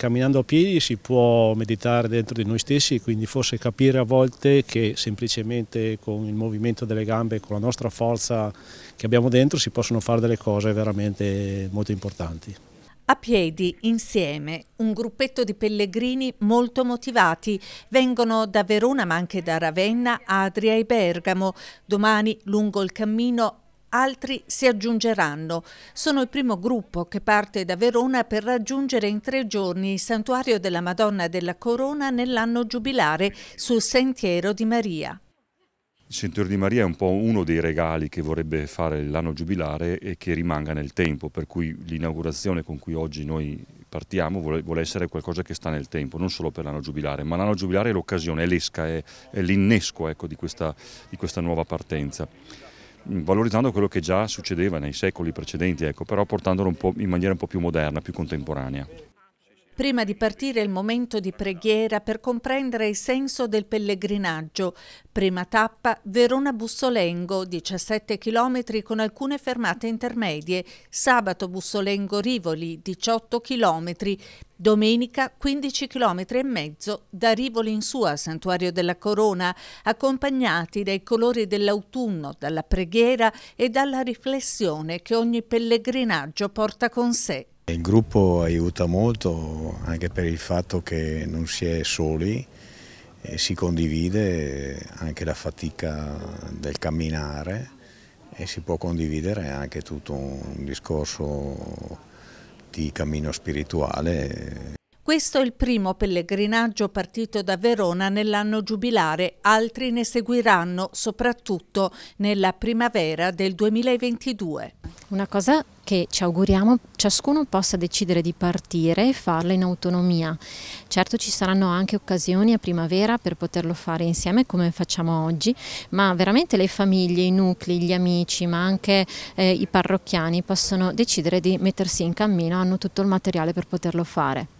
Camminando a piedi si può meditare dentro di noi stessi, quindi forse capire a volte che semplicemente con il movimento delle gambe, con la nostra forza che abbiamo dentro, si possono fare delle cose veramente molto importanti. A piedi, insieme, un gruppetto di pellegrini molto motivati vengono da Verona ma anche da Ravenna, Adria e Bergamo. Domani, lungo il cammino, altri si aggiungeranno. Sono il primo gruppo che parte da Verona per raggiungere in tre giorni il santuario della Madonna della Corona nell'anno giubilare sul Sentiero di Maria. Il Sentiero di Maria è un po' uno dei regali che vorrebbe fare l'anno giubilare e che rimanga nel tempo, per cui l'inaugurazione con cui oggi noi partiamo vuole, essere qualcosa che sta nel tempo, non solo per l'anno giubilare, ma l'anno giubilare è l'occasione, è l'esca, è, l'innesco ecco, di, di questa nuova partenza valorizzando quello che già succedeva nei secoli precedenti, ecco, però portandolo in maniera un po' più moderna, più contemporanea. Prima di partire il momento di preghiera per comprendere il senso del pellegrinaggio. Prima tappa Verona-Bussolengo, 17 km con alcune fermate intermedie. Sabato Bussolengo-Rivoli, 18 km. Domenica 15 km e mezzo da Rivoli in su al Santuario della Corona, accompagnati dai colori dell'autunno, dalla preghiera e dalla riflessione che ogni pellegrinaggio porta con sé. Il gruppo aiuta molto anche per il fatto che non si è soli e si condivide anche la fatica del camminare e si può condividere anche tutto un discorso di cammino spirituale. Questo è il primo pellegrinaggio partito da Verona nell'anno giubilare, altri ne seguiranno soprattutto nella primavera del 2022. Una cosa che ci auguriamo ciascuno possa decidere di partire e farla in autonomia. Certo ci saranno anche occasioni a primavera per poterlo fare insieme come facciamo oggi, ma veramente le famiglie, i nuclei, gli amici, ma anche eh, i parrocchiani possono decidere di mettersi in cammino, hanno tutto il materiale per poterlo fare.